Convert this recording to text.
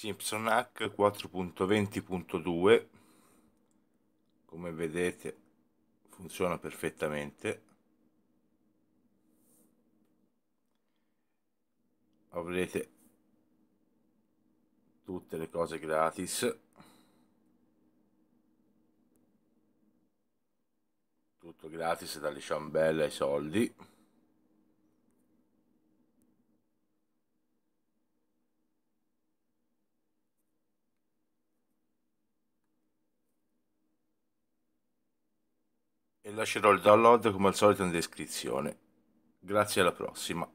Simpson Hack 4.20.2 come vedete funziona perfettamente avrete tutte le cose gratis tutto gratis dalle ciambelle ai soldi e lascerò il download come al solito in descrizione. Grazie alla prossima.